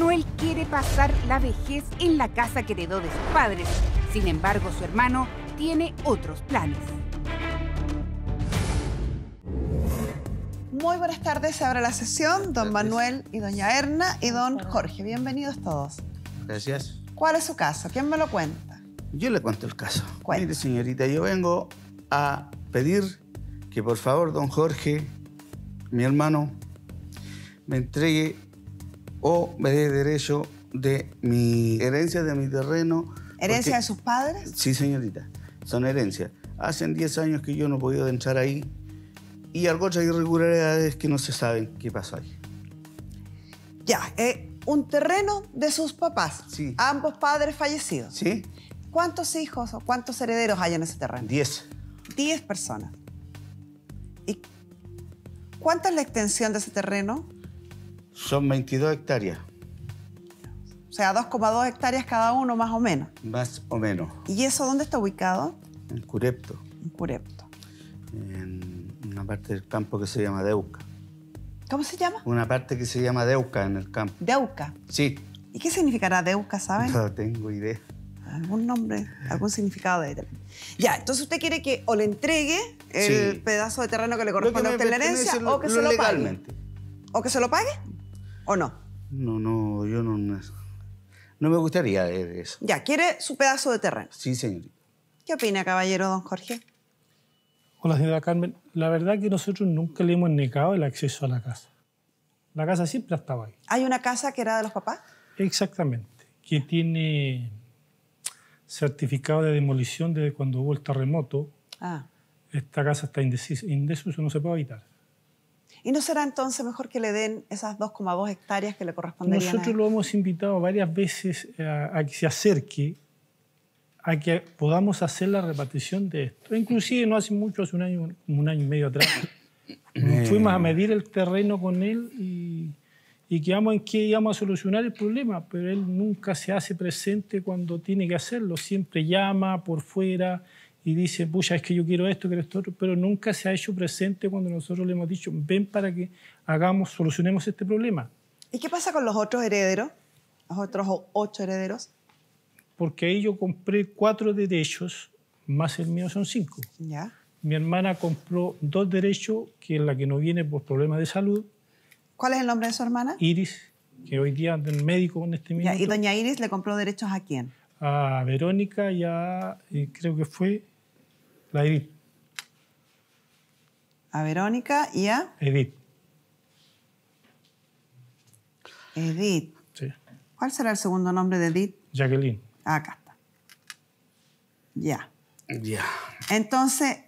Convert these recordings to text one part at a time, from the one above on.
Manuel quiere pasar la vejez en la casa que heredó de sus padres. Sin embargo, su hermano tiene otros planes. Muy buenas tardes, se abre la sesión. Don Manuel y doña Erna y don Jorge, bienvenidos todos. Gracias. ¿Cuál es su caso? ¿Quién me lo cuenta? Yo le cuento el caso. Mire, señorita, yo vengo a pedir que por favor don Jorge, mi hermano, me entregue o me dé derecho de mi herencia de mi terreno. ¿Herencia de sus padres? Sí, señorita, son herencias. hacen 10 años que yo no he podido entrar ahí y algo otras irregularidades que no se saben qué pasó ahí. Ya, eh, un terreno de sus papás. Sí. Ambos padres fallecidos. Sí. ¿Cuántos hijos o cuántos herederos hay en ese terreno? 10. 10 personas. ¿Y cuánta es la extensión de ese terreno? Son 22 hectáreas. O sea, 2,2 hectáreas cada uno, más o menos. Más o menos. ¿Y eso dónde está ubicado? En Curepto. En Curepto. En una parte del campo que se llama Deuca. ¿Cómo se llama? Una parte que se llama Deuca en el campo. ¿Deuca? Sí. ¿Y qué significará Deuca, saben? No tengo idea. Algún nombre, algún significado de Ya, entonces usted quiere que o le entregue el pedazo de terreno que le corresponde a usted la herencia o que se lo pague. ¿O que se lo pague? ¿O no? No, no, yo no, no me gustaría eso. Ya, quiere su pedazo de terreno. Sí, señorita. ¿Qué opina, caballero don Jorge? Hola, señora Carmen. La verdad es que nosotros nunca le hemos negado el acceso a la casa. La casa siempre estaba ahí. ¿Hay una casa que era de los papás? Exactamente, que tiene certificado de demolición desde cuando hubo el terremoto. Ah. Esta casa está indecisa, no se puede habitar. ¿Y no será entonces mejor que le den esas 2,2 hectáreas que le corresponderían? Nosotros lo hemos invitado varias veces a, que se acerque, a que podamos hacer la repartición de esto. Inclusive no hace mucho, hace un año, un año y medio atrás, fuimos a medir el terreno con él y, y quedamos en que íbamos a solucionar el problema, pero él nunca se hace presente cuando tiene que hacerlo, siempre llama por fuera y dice, pucha, es que yo quiero esto, quiero esto, pero nunca se ha hecho presente cuando nosotros le hemos dicho, ven para que hagamos, solucionemos este problema. ¿Y qué pasa con los otros herederos? Los otros ocho herederos. Porque ahí yo compré cuatro derechos, más el mío son cinco. Ya. Mi hermana compró dos derechos, que es la que no viene por problemas de salud. ¿Cuál es el nombre de su hermana? Iris, que hoy día es médico con este mismo. ¿Y doña Iris le compró derechos a quién? A Verónica y a, eh, creo que fue, la Edith. A Verónica y a. Edith. Edith. Sí. ¿Cuál será el segundo nombre de Edith? Jacqueline. Ah, acá está. Ya. Ya. Entonces,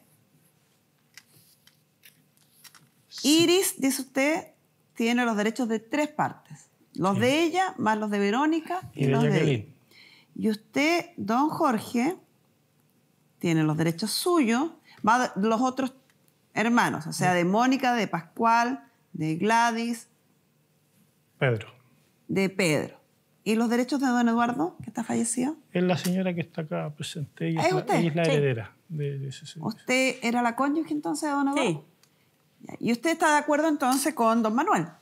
Iris, dice usted, tiene los derechos de tres partes. Los de ella, más los de Verónica y, los de los Jacqueline. de Y usted, don Jorge, tiene los derechos suyos, va los otros hermanos, o sea, de Mónica, de Pascual, de Gladys. Pedro. De Pedro. ¿Y los derechos de don Eduardo, que está fallecido? Es la señora que está acá presente. y ¿Es, usted? la heredera de, ese ¿Usted era la cónyuge entonces de don Eduardo? Sí. ¿Y usted está de acuerdo entonces con don Manuel? ¿Qué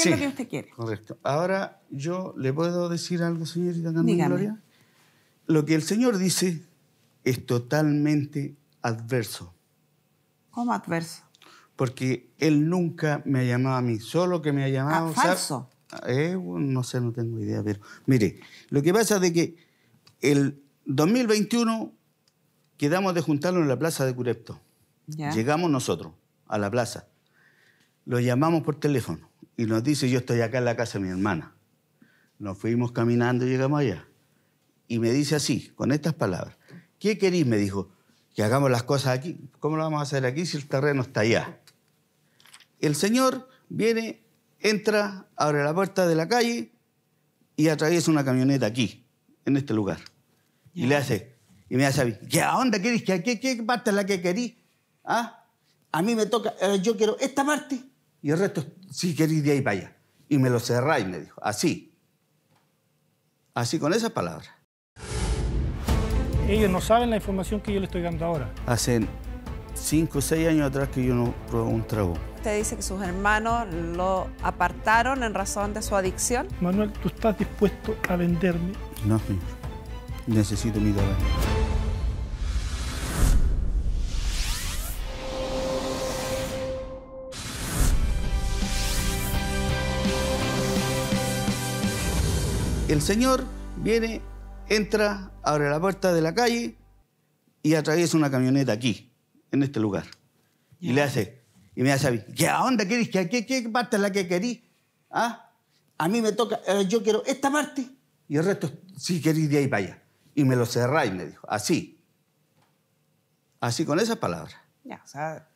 es lo que usted quiere? Correcto. Ahora, yo le puedo decir algo, señorita Lo que el señor dice es totalmente adverso. ¿Cómo adverso? Porque él nunca me ha llamado a mí, solo que me ha llamado... Ah, falso. Eh, no sé, no tengo idea, pero mire, lo que pasa es que el 2021 quedamos de juntarnos en la plaza de Curepto. Llegamos nosotros a la plaza, lo llamamos por teléfono y nos dice, yo estoy acá en la casa de mi hermana. Nos fuimos caminando y llegamos allá. Y me dice así, con estas palabras, ¿Qué querís? Me dijo, que hagamos las cosas aquí. ¿Cómo lo vamos a hacer aquí si el terreno está allá? El señor viene, entra, abre la puerta de la calle y atraviesa una camioneta aquí, en este lugar. Y le hace, y me hace a mí, ¿qué onda querís? ¿Qué, parte es la que querís? ¿Ah? A mí me toca, eh, yo quiero esta parte y el resto, si querís, de ahí para allá. Y me lo y me dijo, así. Así, con esas palabras ellos no saben la información que yo le estoy dando ahora. Hace cinco o seis años atrás que yo no probé un trago. Usted dice que sus hermanos lo apartaron en razón de su adicción. Manuel, ¿tú estás dispuesto a venderme? No, señor. Necesito mi dinero. El señor viene entra, abre la puerta de la calle y atraviesa una camioneta aquí, en este lugar. Y le hace, y me hace a mí, ¿qué onda querés? ¿Qué, qué, parte es la que querís? ¿Ah? A mí me toca, eh, yo quiero esta parte y el resto, si querís, de ahí para allá. Y me lo cerráis, me dijo, así. Así, con esas palabras. Ya, o sea,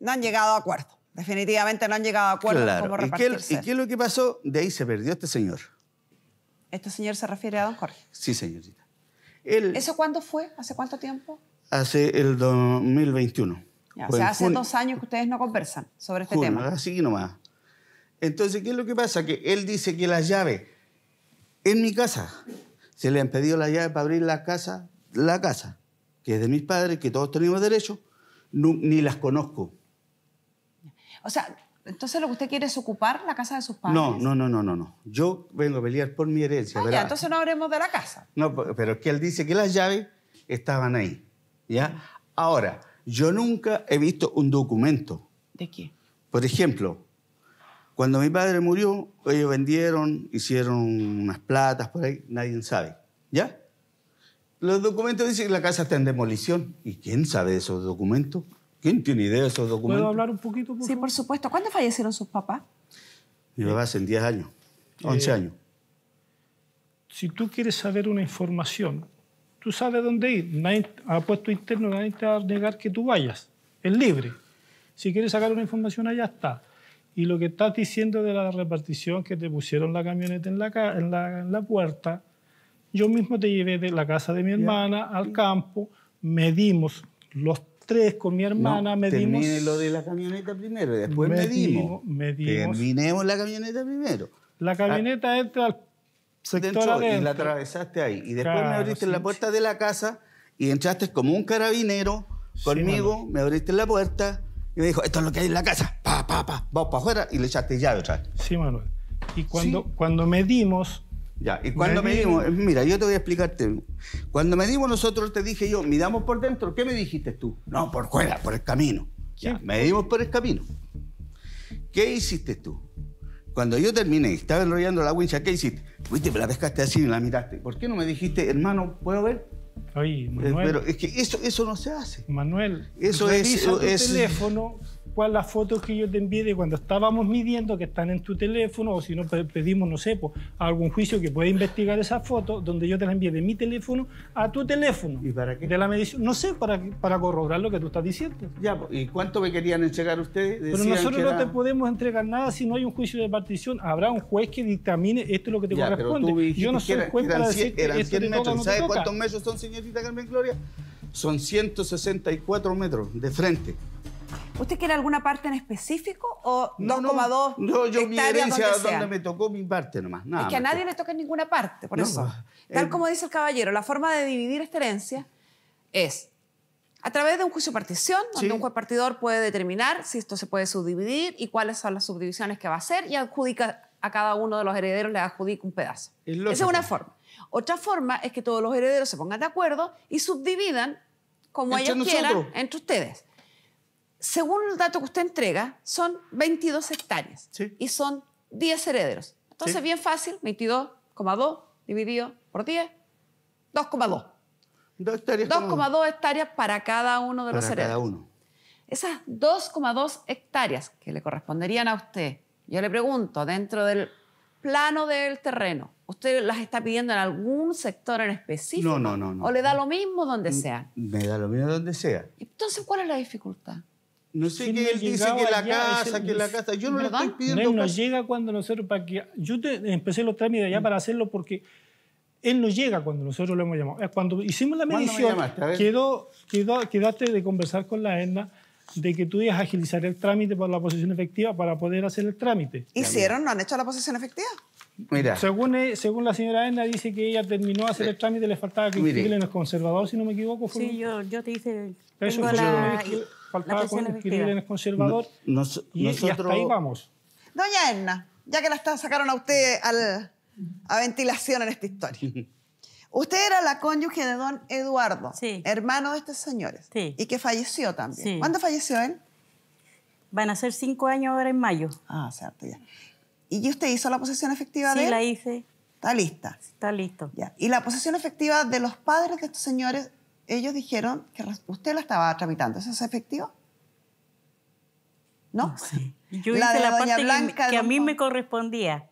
no han llegado a acuerdo. Definitivamente no han llegado a acuerdo claro. ¿Y qué, ¿Y qué es lo que pasó? De ahí se perdió este señor. Este señor se refiere a don Jorge. Sí, señorita. ¿Eso cuándo fue? ¿Hace cuánto tiempo? Hace el 2021. o sea, hace dos años que ustedes no conversan sobre este tema. Así nomás. Entonces, ¿qué es lo que pasa? Que él dice que las llaves en mi casa, se le han pedido las llaves para abrir la casa, la casa, que es de mis padres, que todos tenemos derecho, ni las conozco. O sea, entonces lo que usted quiere es ocupar la casa de sus padres. No, no, no, no, no. no. Yo vengo a pelear por mi herencia. Ah, ya, entonces no hablemos de la casa. No, pero es que él dice que las llaves estaban ahí. ¿Ya? Ahora, yo nunca he visto un documento. ¿De qué? Por ejemplo, cuando mi padre murió, ellos vendieron, hicieron unas platas por ahí, nadie sabe. ¿Ya? Los documentos dicen que la casa está en demolición. ¿Y quién sabe de esos documentos? ¿Quién tiene idea de esos documentos? ¿Puedo hablar un poquito? Por sí, por supuesto. ¿Cuándo fallecieron sus papás? Mi papá hace 10 años, 11 eh, años. Si tú quieres saber una información, tú sabes dónde ir. Nadie, ha puesto interno nadie te va a negar que tú vayas. Es libre. Si quieres sacar una información, allá está. Y lo que estás diciendo de la repartición que te pusieron la camioneta en la, en en la puerta, yo mismo te llevé de la casa de mi hermana al campo, medimos los tres con mi hermana, medimos... Termine lo de la camioneta primero y después medimos. Terminemos la camioneta primero. La camioneta ah. entra al sector Y la atravesaste ahí. Y después me abriste la puerta de la casa y entraste como un carabinero conmigo, me abriste la puerta y me dijo, esto es lo que hay en la casa. Pa, pa, pa, vamos para afuera y le echaste llave otra Sí, Manuel. Y cuando, cuando medimos ya, y cuando medimos, mira, yo te voy a explicarte. Cuando medimos nosotros, te dije yo, miramos por dentro, ¿qué me dijiste tú? No, por fuera, por el camino. Ya, medimos por el camino. ¿Qué hiciste tú? Cuando yo terminé, estaba enrollando la wincha, ¿qué hiciste? Fuiste, la pescaste así y la miraste. ¿Por qué no me dijiste, hermano, puedo ver? Ay, eh, Manuel. Pero es que eso, eso no se hace. Manuel, eso es, eso el es... teléfono, las fotos que yo te envié de cuando estábamos midiendo, que están en tu teléfono, o si no pedimos, no sé, pues, algún juicio que pueda investigar esas fotos, donde yo te las envié de mi teléfono a tu teléfono. ¿Y para qué? De la medición, no sé, para, para corroborar lo que tú estás diciendo. Ya, pues, ¿y cuánto me querían entregar ustedes? Pero nosotros no te podemos entregar nada si no hay un juicio de partición. Habrá un juez que dictamine esto es lo que te corresponde. yo no soy el ¿Sabes cuántos metros son, señorita Carmen Gloria? Son 164 metros de frente. ¿Usted quiere alguna parte en específico o 2,2? No, no, no, yo mi herencia donde, donde, me tocó mi parte nomás. es que a nadie le toca ninguna parte, por eso. Tal eh, como dice el caballero, la forma de dividir esta herencia es a través de un juicio partición, donde un juez partidor puede determinar si esto se puede subdividir y cuáles son las subdivisiones que va a hacer y adjudica a cada uno de los herederos le adjudica un pedazo. Es Esa es una forma. Otra forma es que todos los herederos se pongan de acuerdo y subdividan como ellos quieran entre ustedes según el dato que usted entrega, son 22 hectáreas y son 10 herederos. Entonces, bien fácil, 22,2 dividido por 10, 2,2. 2,2 hectáreas, para cada uno de los herederos. Cada uno. Esas 2,2 hectáreas que le corresponderían a usted, yo le pregunto, dentro del plano del terreno, ¿usted las está pidiendo en algún sector en específico? no, no. no ¿O le da lo mismo donde mm, sea? Me da lo mismo donde sea. Entonces, ¿cuál es la dificultad? No sé qué él dice que la casa, que la casa. Yo no le estoy pidiendo. No, él nos llega cuando nosotros. Para que, yo te, empecé los trámites allá mm. para hacerlo porque él no llega cuando nosotros lo hemos llamado. Cuando hicimos la medición, quedó, quedaste de conversar con la ENA de que tú ibas a agilizar el trámite para la posición efectiva para poder hacer el trámite. ¿Hicieron? ¿No han hecho la posición efectiva? Mira. Según, e, según la señora Edna, dice que ella terminó hacer el eh, trámite, le faltaba que en los conservadores, si no me equivoco. sí, yo, yo te hice faltaba en el conservador. y, nosotros... ahí vamos. Doña Edna, ya que la sacaron a usted a ventilación en esta historia. Usted era la cónyuge de don Eduardo, hermano de estos señores, y que falleció también. ¿Cuándo falleció él? Van a ser cinco años ahora en mayo. Ah, cierto, ya. ¿Y usted hizo la posesión efectiva de él? Sí, la hice. Está lista. Está listo. Ya. ¿Y la posesión efectiva de los padres de estos señores ellos dijeron que usted la estaba tramitando. ¿Eso es efectivo? ¿No? Sí. Yo hice la parte que, a mí me correspondía.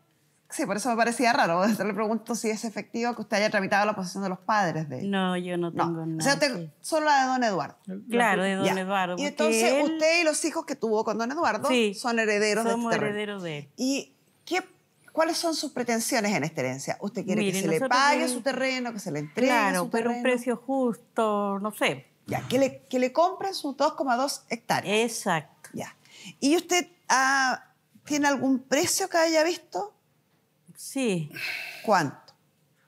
Sí, por eso me parecía raro. Le pregunto si es efectivo que usted haya tramitado la posesión de los padres de él. No, yo no tengo nada. O sea, solo la de don Eduardo. Claro, de don Eduardo. Y entonces usted y los hijos que tuvo con don Eduardo son herederos de este herederos de él. ¿Y qué ¿Cuáles son sus pretensiones en esta herencia? ¿Usted quiere que se le pague su terreno, que se le entregue su terreno? pero un precio justo, no sé. Ya, que le, que le compren sus 2,2 hectáreas. Exacto. Ya. ¿Y usted ah, tiene algún precio que haya visto? Sí. ¿Cuánto?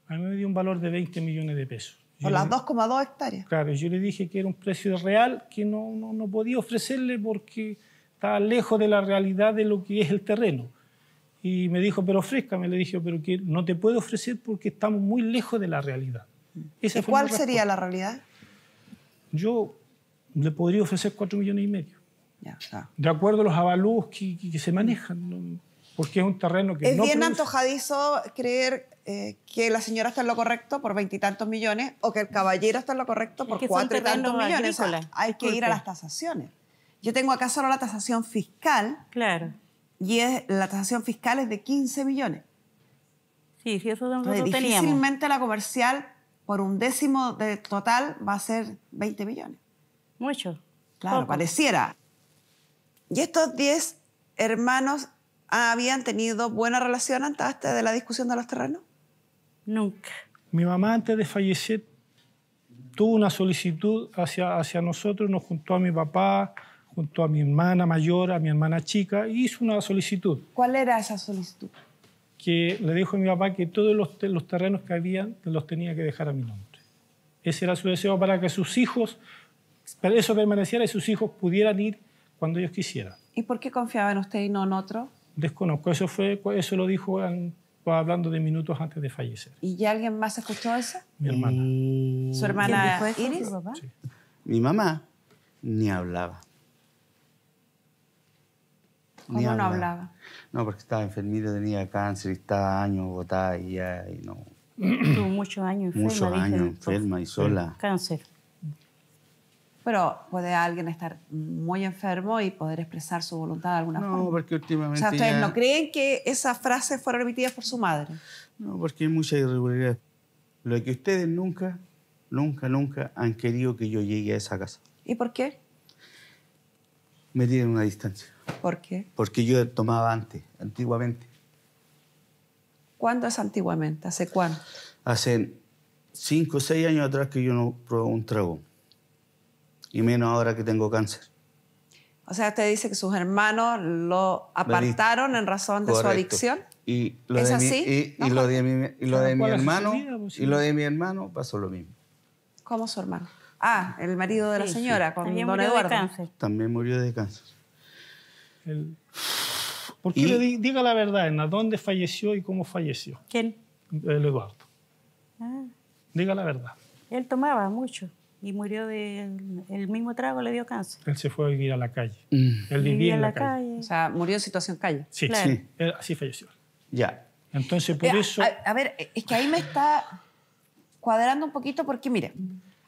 A mí me dio un valor de 20 millones de pesos. Por las 2,2 hectáreas. Claro, yo le dije que era un precio real que no, no podía ofrecerle porque estaba lejos de la realidad de lo que es el terreno. Y me dijo, pero ofrézcame. Le dije, pero que no te puedo ofrecer porque estamos muy lejos de la realidad. ¿Y cuál sería la realidad? Yo le podría ofrecer cuatro millones y medio. Ya, De acuerdo a los avalúos que, que, se manejan, porque es un terreno que... Es bien antojadizo creer eh, que la señora está en lo correcto por veintitantos millones o que el caballero está en lo correcto por millones. hay que ir a las tasaciones. Yo tengo acá solo la tasación fiscal. Claro y es, la tasación fiscal es de 15 millones. Sí, sí, eso es lo Difícilmente la comercial por un décimo de total va a ser 20 millones. Mucho. Claro, pareciera. Y estos 10 hermanos habían tenido buena relación antes de la discusión de los terrenos. Nunca. Mi mamá antes de fallecer tuvo una solicitud hacia, hacia nosotros, nos juntó a mi papá, junto a mi hermana mayor, a mi hermana chica, hizo una solicitud. ¿Cuál era esa solicitud? Que le dijo a mi papá que todos los, terrenos que habían los tenía que dejar a mi nombre. Ese era su deseo para que sus hijos, para eso permaneciera y sus hijos pudieran ir cuando ellos quisieran. ¿Y por qué confiaba en usted y no en otro? Desconozco, eso, fue, eso lo dijo hablando de minutos antes de fallecer. ¿Y ya alguien más escuchó eso? Mi hermana. ¿Su mm. hermana Iris? Sí. Mi mamá ni hablaba. ¿Cómo no hablaba. No, porque estaba enfermita, tenía cáncer, estaba años botada y ya, y no. Tuvo muchos años enferma. Muchos años enferma y sola. Mm, cáncer. Pero puede alguien estar muy enfermo y poder expresar su voluntad de alguna forma. No, porque últimamente. O sea, ¿ustedes no creen que esa frase fue emitidas por su madre? No, porque hay mucha irregularidad. Lo que ustedes nunca, nunca, nunca han querido que yo llegue a esa casa. ¿Y por qué? Me tienen una distancia. ¿Por qué? Porque yo tomaba antes, antiguamente. ¿Cuándo es antiguamente? ¿Hace cuándo? Hace cinco o seis años atrás que yo no probé un trago. Y menos ahora que tengo cáncer. O sea, usted dice que sus hermanos lo apartaron en razón de su adicción. Y lo ¿Es de así? Mi, y, lo de mi, hermano, pues, y lo de mi hermano pasó lo mismo. ¿Cómo su hermano? Ah, el marido de la señora, con don Eduardo. También murió de cáncer. Porque diga la verdad, ¿en dónde falleció y cómo falleció? ¿Quién? El Eduardo. Ah. Diga la verdad. Él tomaba mucho y murió de el mismo trago le dio cáncer. Él se fue a vivir a la calle. Mm. Él vivía, en la, calle. O sea, murió en situación calle. Sí, sí. así falleció. Ya. Entonces por eh, eso. A, a, ver, es que ahí me está cuadrando un poquito porque mire,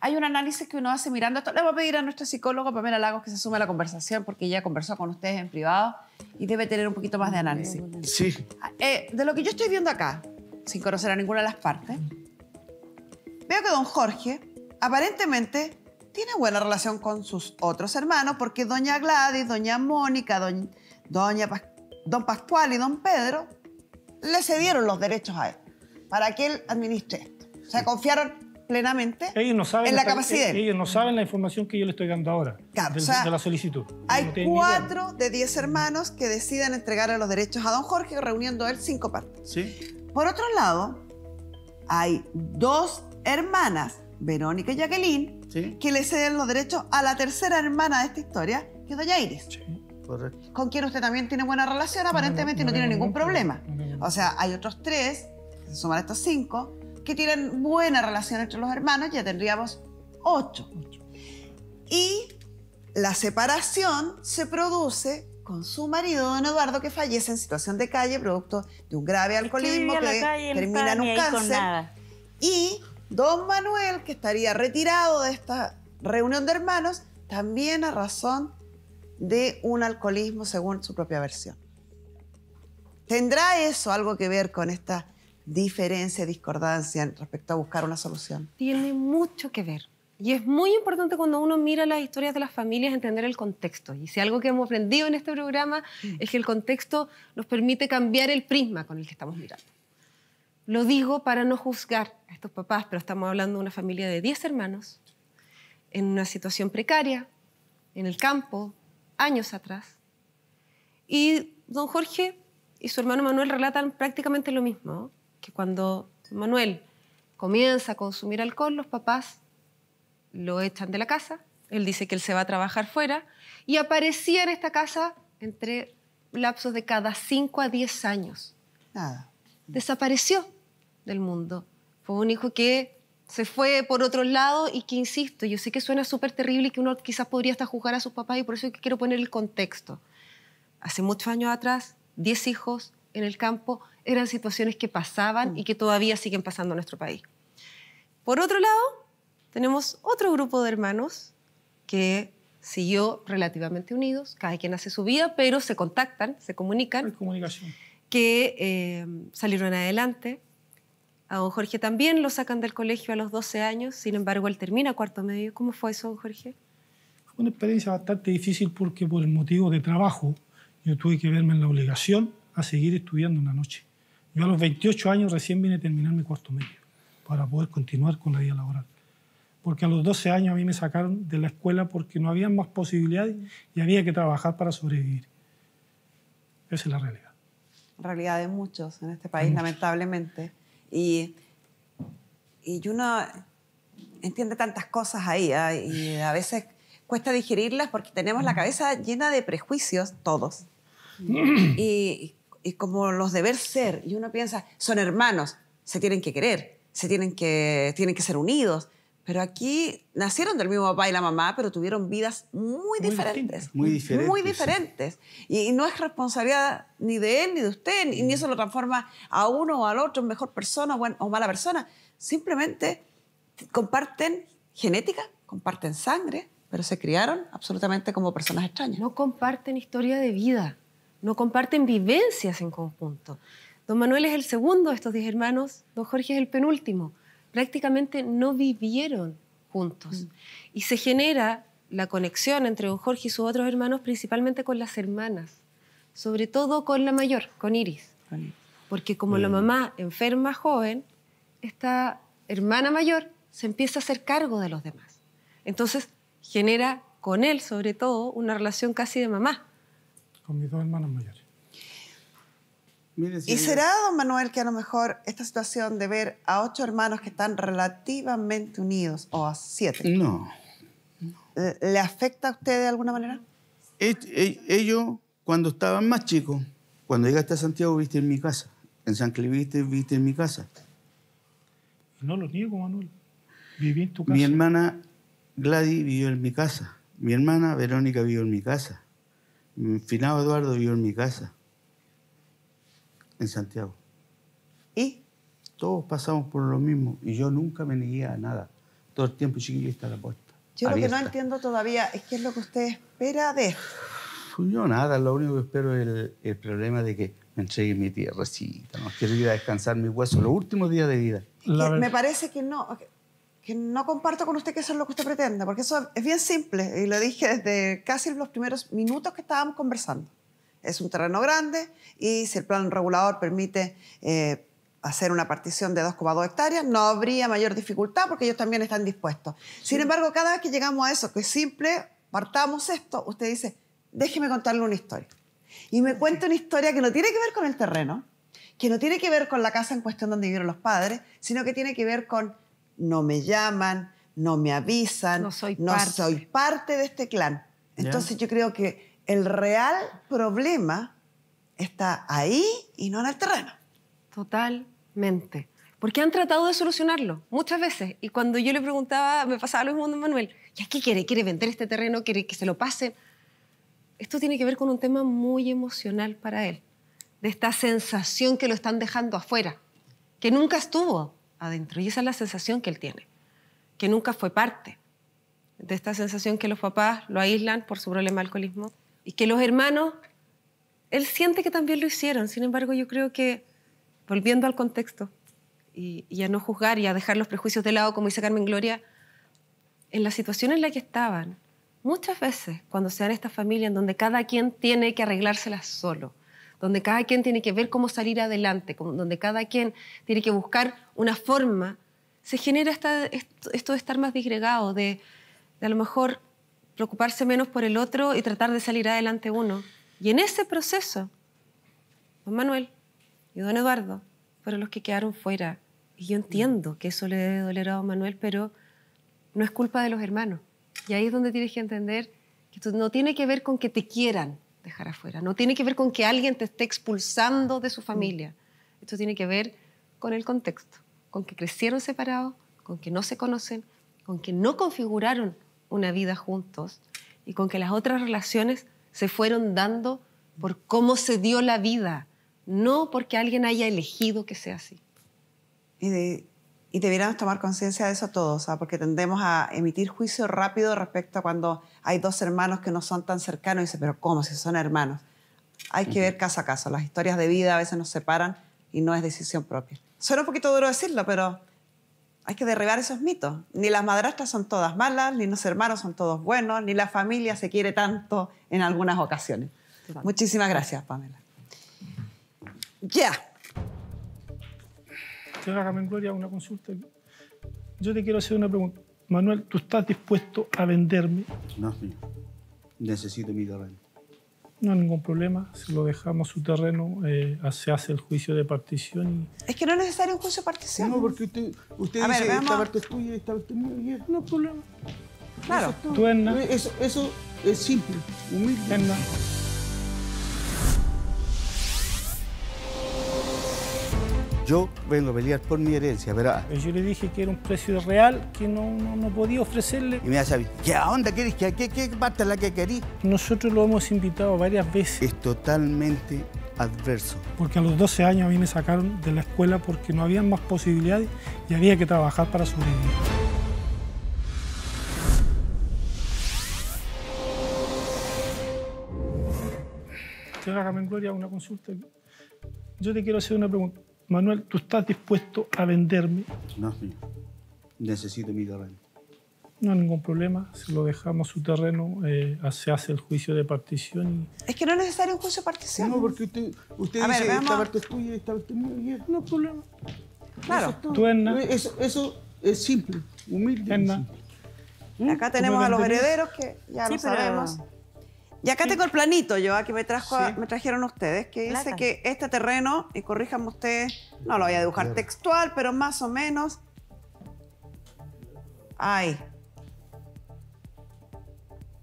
hay un análisis que uno hace mirando esto. Le voy a pedir a nuestro psicólogo Pamela Lagos que se sume a la conversación porque ella conversó con ustedes en privado y debe tener un poquito más de análisis. Sí. Ah, eh, de lo que yo estoy viendo acá, sin conocer a ninguna de las partes, veo que don Jorge aparentemente tiene buena relación con sus otros hermanos porque doña Gladys, doña Mónica, don, doña don Pascual y don Pedro le cedieron los derechos a él para que él administre esto. O sea, confiaron plenamente ellos no saben la, capacidad. Ellos no saben la información que yo le estoy dando ahora de la solicitud. Hay cuatro de diez hermanos que deciden entregar los derechos a don Jorge, reuniendo a él cinco partes. Por otro lado, hay dos hermanas, Verónica y Jacqueline, que le ceden los derechos a la tercera hermana de esta historia, que es doña Iris. correcto. Con quien usted también tiene buena relación, aparentemente, no, tiene ningún problema. O sea, hay otros tres, se suman estos cinco, que tienen buena relación entre los hermanos, ya tendríamos ocho. Y la separación se produce con su marido, don Eduardo, que fallece en situación de calle, producto de un grave alcoholismo que termina en un cáncer. Y don Manuel, que estaría retirado de esta reunión de hermanos, también a razón de un alcoholismo según su propia versión. ¿Tendrá eso algo que ver con esta diferencia, discordancia respecto a buscar una solución? Tiene mucho que ver. Y es muy importante cuando uno mira las historias de las familias entender el contexto. Y si algo que hemos aprendido en este programa es que el contexto nos permite cambiar el prisma con el que estamos mirando. Lo digo para no juzgar a estos papás, pero estamos hablando de una familia de 10 hermanos, en una situación precaria, en el campo, años atrás. Y don Jorge y su hermano Manuel relatan prácticamente lo mismo que cuando Manuel comienza a consumir alcohol, los papás lo echan de la casa, él dice que él se va a trabajar fuera y aparecía en esta casa entre lapsos de cada cinco a 10 años. Nada. Desapareció del mundo. Fue un hijo que se fue por otro lado y que, insisto, yo sé que suena súper terrible y que uno quizás podría hasta juzgar a sus papás y por eso que quiero poner el contexto. Hace muchos años atrás, 10 hijos en el campo, eran situaciones que pasaban mm. y que todavía siguen pasando en nuestro país. Por otro lado, tenemos otro grupo de hermanos que siguió relativamente unidos, cada quien hace su vida, pero se contactan, se comunican. comunicación. Que eh, salieron adelante. A don Jorge también lo sacan del colegio a los 12 años, sin embargo, él termina cuarto medio. ¿Cómo fue eso, don Jorge? Fue una experiencia bastante difícil porque por el motivo de trabajo yo tuve que verme en la obligación a seguir estudiando una noche. Yo a los 28 años recién vine a terminar mi cuarto medio para poder continuar con la vida laboral. Porque a los 12 años a mí me sacaron de la escuela porque no había más posibilidades y había que trabajar para sobrevivir. Esa es la realidad. Realidad de muchos en este país, lamentablemente. Y, y uno entiende tantas cosas ahí ¿ah? y a veces cuesta digerirlas porque tenemos la cabeza llena de prejuicios todos. y y como los deber ser. Y uno piensa, son hermanos, se tienen que querer, se tienen que, tienen que ser unidos. Pero aquí nacieron del mismo papá y la mamá, pero tuvieron vidas muy, diferentes. Muy diferentes. Muy diferentes. Y, no es responsabilidad ni de él ni de usted, ni, eso lo transforma a uno o al otro en mejor persona o mala persona. Simplemente comparten genética, comparten sangre, pero se criaron absolutamente como personas extrañas. No comparten historia de vida no comparten vivencias en conjunto. Don Manuel es el segundo de estos diez hermanos, don Jorge es el penúltimo. Prácticamente no vivieron juntos. Mm. Y se genera la conexión entre don Jorge y sus otros hermanos principalmente con las hermanas, sobre todo con la mayor, con Iris. Porque como la mm. mamá enferma joven, esta hermana mayor se empieza a hacer cargo de los demás. Entonces genera con él, sobre todo, una relación casi de mamá con mis dos hermanas mayores. ¿Y será, don Manuel, que a lo mejor esta situación de ver a ocho hermanos que están relativamente unidos, o a siete, no. ¿le afecta a usted de alguna manera? Ellos, cuando estaban más chicos, cuando llegaste a Santiago, viste en mi casa. En San Clemente viste en mi casa. No lo niego, Manuel. Viví en tu casa. Mi hermana Gladys vivió en mi casa. Mi hermana Verónica vivió en mi casa. Mm, finado Eduardo yo en mi casa, en Santiago. ¿Y? Todos pasamos por lo mismo y yo nunca me negué a nada. Todo el tiempo, chiquillo, está la puerta. Yo lo que no entiendo todavía es qué es lo que usted espera de. Yo nada, lo único que espero es el, problema de que me entregue mi tierrecita. No quiero ir a descansar mi hueso los últimos días de vida. me parece que no no comparto con usted que eso es lo que usted pretende, porque eso es bien simple y lo dije desde casi los primeros minutos que estábamos conversando. Es un terreno grande y si el plan regulador permite eh, hacer una partición de 2,2 hectáreas, no habría mayor dificultad porque ellos también están dispuestos. Sin embargo, cada vez que llegamos a eso, que es simple, partamos esto, usted dice, déjeme contarle una historia. Y me cuenta una historia que no tiene que ver con el terreno, que no tiene que ver con la casa en cuestión donde vivieron los padres, sino que tiene que ver con no me llaman, no me avisan, no soy, parte. de este clan. Entonces yo creo que el real problema está ahí y no en el terreno. Totalmente. Porque han tratado de solucionarlo muchas veces. Y cuando yo le preguntaba, me pasaba lo mismo a Manuel, ¿Y qué quiere? ¿Quiere vender este terreno? ¿Quiere que se lo pasen? Esto tiene que ver con un tema muy emocional para él, de esta sensación que lo están dejando afuera, que nunca estuvo adentro. Y esa es la sensación que él tiene, que nunca fue parte de esta sensación que los papás lo aíslan por su problema de alcoholismo y que los hermanos, él siente que también lo hicieron. Sin embargo, yo creo que, volviendo al contexto y, a no juzgar y a dejar los prejuicios de lado, como dice Carmen Gloria, en la situación en la que estaban, muchas veces cuando se dan estas familias en donde cada quien tiene que arreglárselas solo, donde cada quien tiene que ver cómo salir adelante, donde cada quien tiene que buscar una forma, se genera esto de estar más disgregado, de, a lo mejor preocuparse menos por el otro y tratar de salir adelante uno. Y en ese proceso, don Manuel y don Eduardo fueron los que quedaron fuera. Y yo entiendo que eso le debe doler a don Manuel, pero no es culpa de los hermanos. Y ahí es donde tienes que entender que esto no tiene que ver con que te quieran, dejar afuera. No tiene que ver con que alguien te esté expulsando de su familia. Esto tiene que ver con el contexto, con que crecieron separados, con que no se conocen, con que no configuraron una vida juntos y con que las otras relaciones se fueron dando por cómo se dio la vida, no porque alguien haya elegido que sea así. Y de, y debiéramos tomar conciencia de eso todos, ¿ah? porque tendemos a emitir juicio rápido respecto a cuando hay dos hermanos que no son tan cercanos y dicen, pero ¿cómo si son hermanos? Hay que ver caso a caso. Las historias de vida a veces nos separan y no es decisión propia. Suena un poquito duro decirlo, pero hay que derribar esos mitos. Ni las madrastras son todas malas, ni los hermanos son todos buenos, ni la familia se quiere tanto en algunas ocasiones. Muchísimas gracias, Pamela. Ya. ¿Te hágame gloria una consulta. Yo te quiero hacer una pregunta. Manuel, ¿tú estás dispuesto a venderme? No, señor. Necesito mi terreno. No hay ningún problema. Si lo dejamos su terreno, eh, se hace el juicio de partición. Es que no es necesario un juicio de partición. No, porque usted, usted dice, ver, esta parte es tuya, esta parte es mía, no hay problema. Claro. Eso, es ¿Tú, Eso, eso, es simple, humilde. Yo vengo a pelear por mi herencia, ¿verdad? Yo le dije que era un precio real que no, podía ofrecerle. Y me hace, ¿qué onda querés? ¿Qué, qué, qué parte la que querís? Nosotros lo hemos invitado varias veces. Es totalmente adverso. Porque a los 12 años a mí me sacaron de la escuela porque no había más posibilidades y había que trabajar para sobrevivir. Gloria, una consulta. Yo te quiero hacer una pregunta. Manuel, ¿tú estás dispuesto a venderme? No, señor. Necesito mi terreno. No hay ningún problema. Si lo dejamos su terreno, eh, se hace el juicio de partición. Y... Es que no es necesario un juicio de partición. No, porque usted, usted dice, esta parte es tuya, y esta parte es mía, no hay problema. Claro. Eso, ¿Tú, eres eso, eso es simple, humilde. y Acá tenemos a los herederos que ya lo sabemos. Y acá tengo el planito yo, aquí me, trajo, me trajeron ustedes, que dice que este terreno, y corríjanme ustedes, no lo voy a dibujar textual, pero más o menos. Ahí.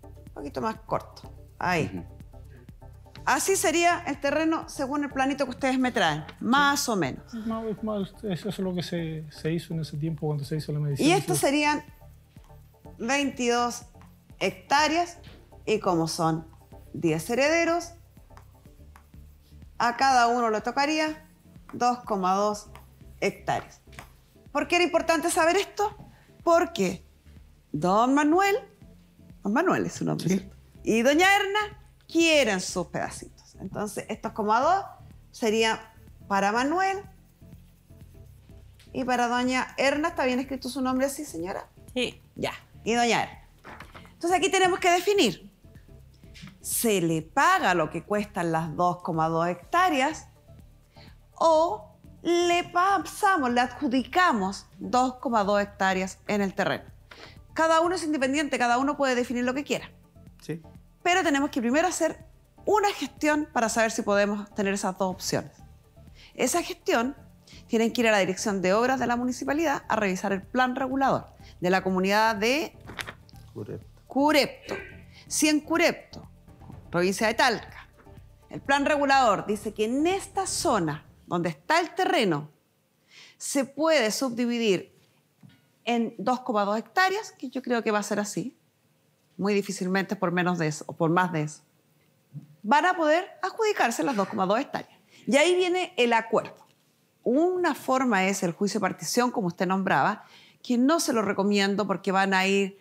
Un poquito más corto. Ahí. Así sería el terreno según el planito que ustedes me traen, más o menos. eso es lo que se, hizo en ese tiempo cuando se hizo la medicina. Y estos serían 22 hectáreas y como son 10 herederos, a cada uno le tocaría 2,2 hectáreas. ¿Por qué era importante saber esto? Porque don Manuel, don Manuel es su nombre, y doña Erna quieren sus pedacitos. Entonces, estos coma dos serían para Manuel y para doña Erna. ¿Está bien escrito su nombre así, señora? Sí. Ya. Y doña Erna. Entonces, aquí tenemos que definir se le paga lo que cuestan las 2,2 hectáreas o le pasamos, le adjudicamos 2,2 hectáreas en el terreno. Cada uno es independiente, cada uno puede definir lo que quiera. Sí. Pero tenemos que primero hacer una gestión para saber si podemos tener esas dos opciones. Esa gestión tienen que ir a la Dirección de Obras de la Municipalidad a revisar el plan regulador de la comunidad de Curepto. Curepto. Si en Curepto provincia de Talca. El plan regulador dice que en esta zona donde está el terreno se puede subdividir en 2,2 hectáreas, que yo creo que va a ser así, muy difícilmente por menos de eso o por más de eso. Van a poder adjudicarse las 2,2 hectáreas. Y ahí viene el acuerdo. Una forma es el juicio de partición, como usted nombraba, que no se lo recomiendo porque van a ir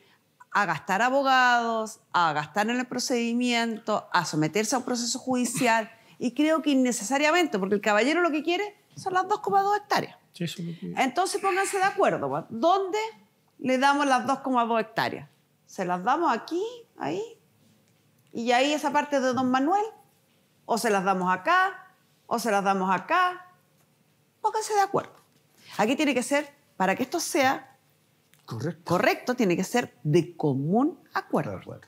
a gastar abogados, a gastar en el procedimiento, a someterse a un proceso judicial. Y creo que innecesariamente, porque el caballero lo que quiere son las 2,2 hectáreas. Sí, Entonces pónganse de acuerdo, pues, ¿dónde le damos las 2,2 hectáreas? ¿Se las damos aquí, ahí? ¿Y ahí esa parte de don Manuel? ¿O se las damos acá? ¿O se las damos acá? Pónganse de acuerdo. Aquí tiene que ser, para que esto sea correcto, correcto tiene que ser de común acuerdo.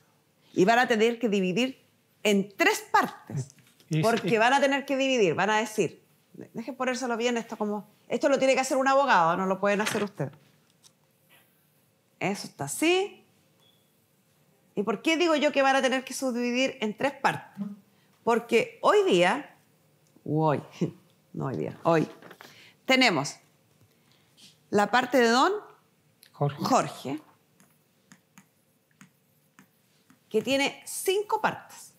Y van a tener que dividir en tres partes. porque van a tener que dividir, van a decir, deje ponérselo bien esto como, esto lo tiene que hacer un abogado, no lo pueden hacer ustedes. Eso está así. ¿Y por qué digo yo que van a tener que subdividir en tres partes? Porque hoy día, hoy, no hoy día, hoy, tenemos la parte de don Jorge. Jorge que tiene cinco partes.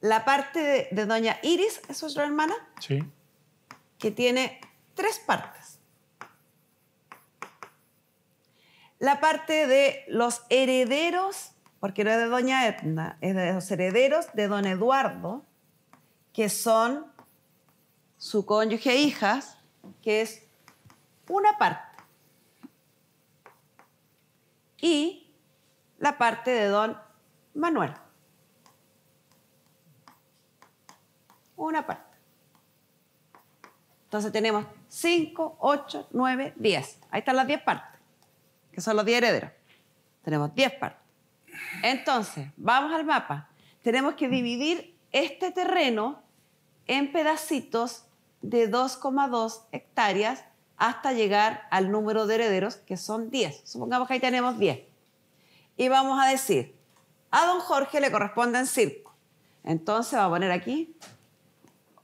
La parte de, Doña Iris es otra hermana. Sí. Que tiene tres partes. La parte de los herederos, porque no es de Doña Edna, es de los herederos de Don Eduardo, que son su cónyuge e hijas, que es una parte. Y la parte de don Manuel. Una parte. Entonces tenemos 5, 8, 9, 10. Ahí están las 10 partes, que son los 10 herederos. Tenemos 10 partes. Entonces, vamos al mapa. Tenemos que dividir este terreno en pedacitos de 2,2 hectáreas hasta llegar al número de herederos, que son 10. Supongamos que ahí tenemos 10. Y vamos a decir, a don Jorge le corresponden circo. Entonces va a poner aquí,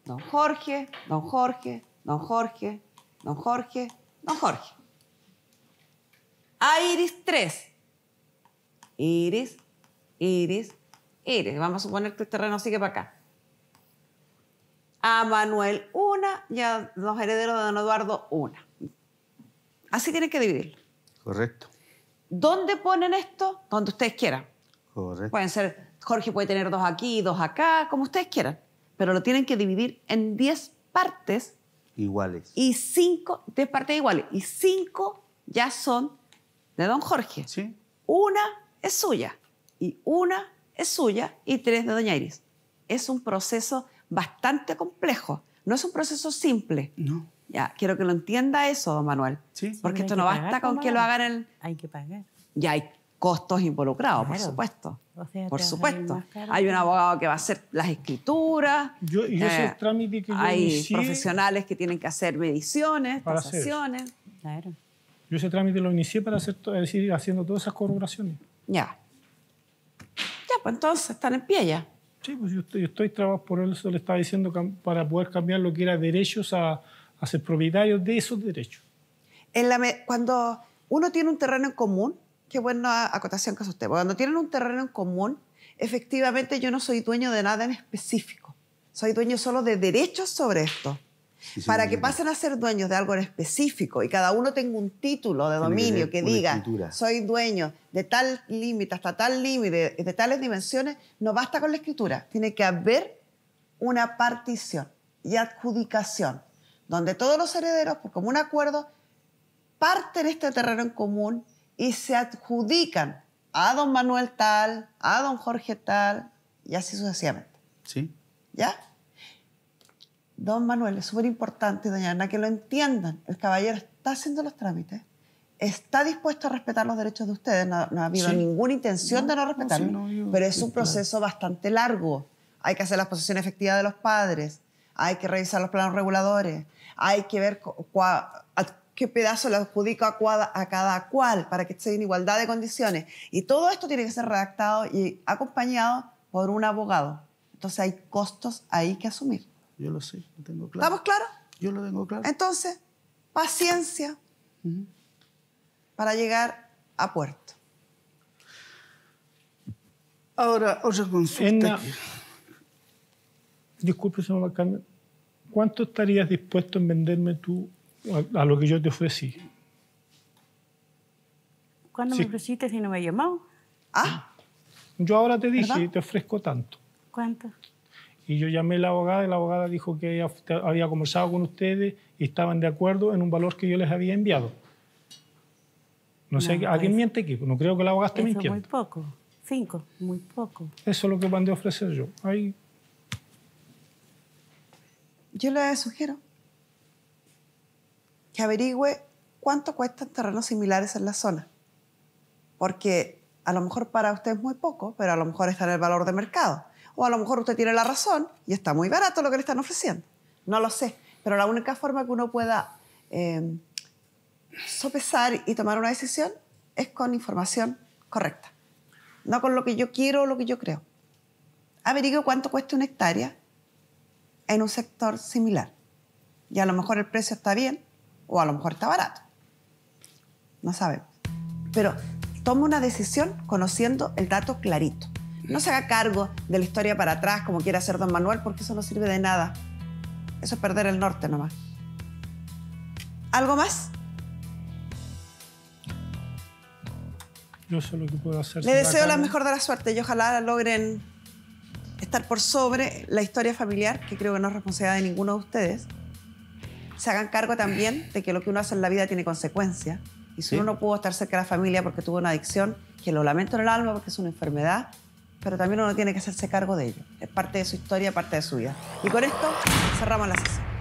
don Jorge, don Jorge, don Jorge, don Jorge, don Jorge. A Iris 3. Iris, Iris, Iris. Vamos a suponer que el este terreno sigue para acá a Manuel una y a los herederos de don Eduardo una. Así tienen que dividirlo. Correcto. ¿Dónde ponen esto? Donde ustedes quieran. Correcto. Pueden ser, Jorge puede tener dos aquí, dos acá, como ustedes quieran. Pero lo tienen que dividir en diez partes. Iguales. Y cinco, diez partes iguales. Y cinco ya son de don Jorge. Sí. Una es suya. Y una es suya y tres de doña Iris. Es un proceso bastante complejo. No es un proceso simple. No. Ya, quiero que lo entienda eso, don Manuel. Sí. Porque esto no basta con que lo hagan el... Hay que pagar. Ya hay costos involucrados, por supuesto. por supuesto. Hay un abogado que va a hacer las escrituras. Yo, y eh, ese trámite que yo Hay profesionales que tienen que hacer mediciones, Claro. Yo ese trámite lo inicié para hacer, es decir, haciendo todas esas corroboraciones. Ya. Ya, pues entonces están en pie ya. Sí, pues yo estoy, trabajando, por eso le estaba diciendo, para poder cambiar lo que era derechos a, ser propietarios de esos derechos. cuando uno tiene un terreno en común, qué buena acotación que usted, cuando tienen un terreno en común, efectivamente yo no soy dueño de nada en específico, soy dueño solo de derechos sobre esto para que pasen a ser dueños de algo en específico y cada uno tenga un título de dominio que, diga, soy dueño de tal límite, hasta tal límite, de tales dimensiones, no basta con la escritura, tiene que haber una partición y adjudicación, donde todos los herederos, por común acuerdo, parten este terreno en común y se adjudican a don Manuel tal, a don Jorge tal, y así sucesivamente. ¿Sí? ¿Ya? Don Manuel, es súper importante, doña Ana, que lo entiendan. El caballero está haciendo los trámites, está dispuesto a respetar los derechos de ustedes, no, ha habido ninguna intención de no respetarlos, pero es un proceso bastante largo. Hay que hacer la posesión efectiva de los padres, hay que revisar los planos reguladores, hay que ver qué pedazo le adjudico a cada cual para que esté en igualdad de condiciones. Y todo esto tiene que ser redactado y acompañado por un abogado. Entonces hay costos ahí que asumir. Yo lo sé, lo tengo claro. ¿Estamos claros? Yo lo tengo claro. Entonces, paciencia para llegar a puerto. Ahora, otra consulta. Disculpe, señor Macán. ¿cuánto estarías dispuesto en venderme tú a, lo que yo te ofrecí? ¿Cuándo me ofreciste si no me llamó? Ah. Yo ahora te dije, y te ofrezco tanto. ¿Cuánto? y yo llamé a la abogada y la abogada dijo que había conversado con ustedes y estaban de acuerdo en un valor que yo les había enviado. No, sé, ¿a quién pues, miente equipo? No creo que la abogada esté mintiendo. Muy poco, cinco, muy poco. Eso es lo que van a ofrecer yo. Ahí. Yo le sugiero que averigüe cuánto cuestan terrenos similares en la zona. Porque a lo mejor para usted es muy poco, pero a lo mejor está en el valor de mercado o a lo mejor usted tiene la razón y está muy barato lo que le están ofreciendo. No lo sé, pero la única forma que uno pueda em, sopesar y tomar una decisión es con información correcta, no con lo que yo quiero o lo que yo creo. Averigüe cuánto cuesta una hectárea en un sector similar. Y a lo mejor el precio está bien o a lo mejor está barato. No sabemos. Pero toma una decisión conociendo el dato clarito no se haga cargo de la historia para atrás como quiere hacer don Manuel, porque eso no sirve de nada. Eso es perder el norte nomás. ¿Algo más? Yo sé lo que puedo hacer. Le deseo la, mejor de la suerte y ojalá logren estar por sobre la historia familiar, que creo que no es responsabilidad de ninguno de ustedes. Se hagan cargo también de que lo que uno hace en la vida tiene consecuencias. Y si uno no pudo estar cerca de la familia porque tuvo una adicción, que lo lamento en el alma porque es una enfermedad, pero también uno tiene que hacerse cargo de ello. Es parte de su historia, parte de su vida. Y con esto cerramos la sesión.